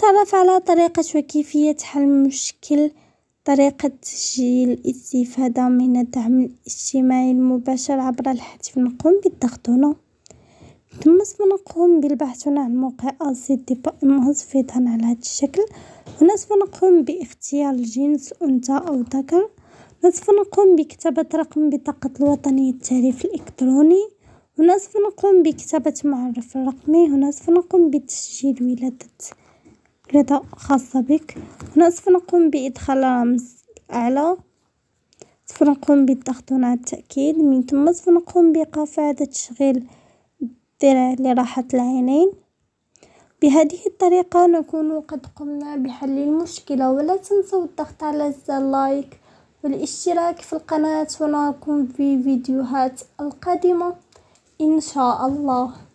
نتعرف على طريقة وكيفية حل مشكل طريقة تسجيل الاستفادة من الدعم الاجتماعي المباشر عبر الهاتف نقوم بالضغط هنا ثم سوف نقوم بالبحث عن موقع أصدي منخفضا على هذا الشكل هنا سوف نقوم باختيار جنس أنثى أو ذكر سوف نقوم بكتابة رقم بطاقة الوطنية التعريف الإلكتروني هنا سوف نقوم بكتابة معرف الرقمي هنا سوف نقوم بتسجيل ولادة رضا خاصة بك هنا سوف نقوم بإدخال رمز أعلى سوف نقوم بالضغط هنا على التأكيد من ثم سوف نقوم بايقاف إعادة تشغيل الدرع لراحة العينين بهذه الطريقة نكون قد قمنا بحل المشكلة ولا تنسوا الضغط على زر لايك والاشتراك في القناة ونراكم في فيديوهات القادمة إن شاء الله